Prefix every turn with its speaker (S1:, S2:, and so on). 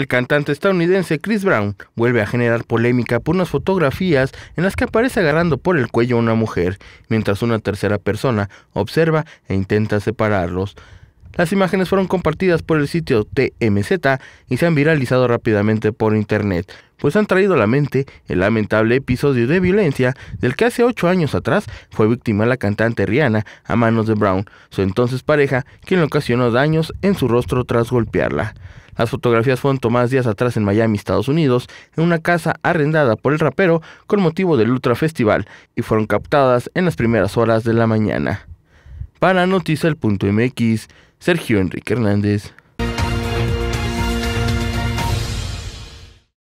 S1: El cantante estadounidense Chris Brown vuelve a generar polémica por unas fotografías en las que aparece agarrando por el cuello a una mujer, mientras una tercera persona observa e intenta separarlos. Las imágenes fueron compartidas por el sitio TMZ y se han viralizado rápidamente por internet, pues han traído a la mente el lamentable episodio de violencia del que hace ocho años atrás fue víctima la cantante Rihanna a manos de Brown, su entonces pareja, quien le ocasionó daños en su rostro tras golpearla. Las fotografías fueron tomadas días atrás en Miami, Estados Unidos, en una casa arrendada por el rapero con motivo del Ultra Festival y fueron captadas en las primeras horas de la mañana. Para Noticia El Sergio Enrique Hernández.